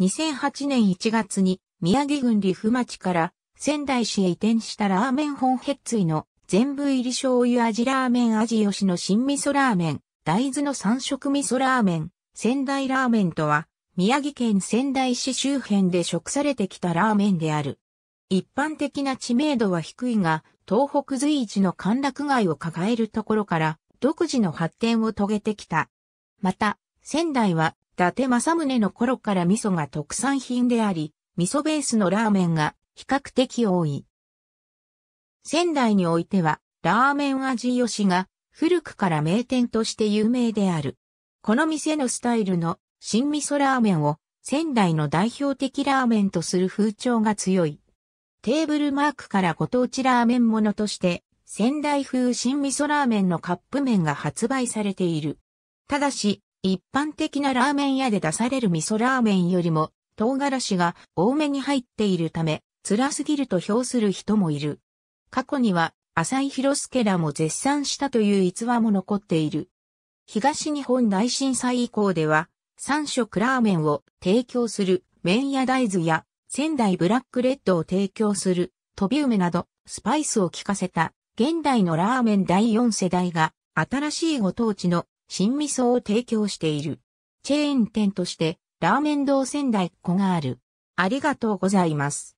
2008年1月に宮城郡利府町から仙台市へ移転したラーメン本ヘッツイの全部入り醤油味ラーメン味吉の新味噌ラーメン、大豆の三色味噌ラーメン、仙台ラーメンとは、宮城県仙台市周辺で食されてきたラーメンである。一般的な知名度は低いが、東北随一の歓楽街を抱えるところから、独自の発展を遂げてきた。また、仙台は達政宗の頃から味噌が特産品であり、味噌ベースのラーメンが比較的多い。仙台においては、ラーメン味吉が古くから名店として有名である。この店のスタイルの新味噌ラーメンを仙台の代表的ラーメンとする風潮が強い。テーブルマークからご当地ラーメンものとして、仙台風新味噌ラーメンのカップ麺が発売されている。ただし、一般的なラーメン屋で出される味噌ラーメンよりも唐辛子が多めに入っているため辛すぎると評する人もいる。過去には浅井広介らも絶賛したという逸話も残っている。東日本大震災以降では3色ラーメンを提供する麺屋大豆や仙台ブラックレッドを提供する飛び梅などスパイスを効かせた現代のラーメン第4世代が新しいご当地の新味噌を提供している。チェーン店として、ラーメン堂仙台っ子がある。ありがとうございます。